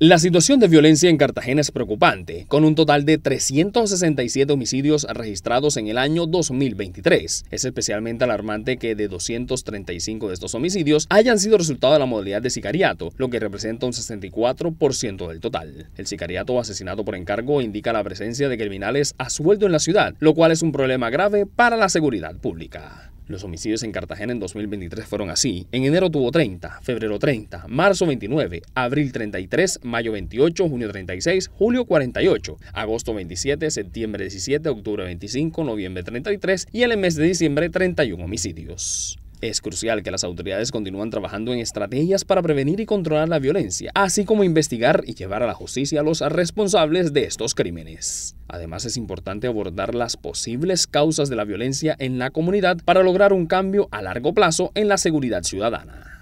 La situación de violencia en Cartagena es preocupante, con un total de 367 homicidios registrados en el año 2023. Es especialmente alarmante que de 235 de estos homicidios hayan sido resultado de la modalidad de sicariato, lo que representa un 64% del total. El sicariato asesinado asesinato por encargo indica la presencia de criminales a sueldo en la ciudad, lo cual es un problema grave para la seguridad pública. Los homicidios en Cartagena en 2023 fueron así. En enero tuvo 30, febrero 30, marzo 29, abril 33, mayo 28, junio 36, julio 48, agosto 27, septiembre 17, octubre 25, noviembre 33 y en el mes de diciembre 31 homicidios. Es crucial que las autoridades continúen trabajando en estrategias para prevenir y controlar la violencia, así como investigar y llevar a la justicia a los responsables de estos crímenes. Además, es importante abordar las posibles causas de la violencia en la comunidad para lograr un cambio a largo plazo en la seguridad ciudadana.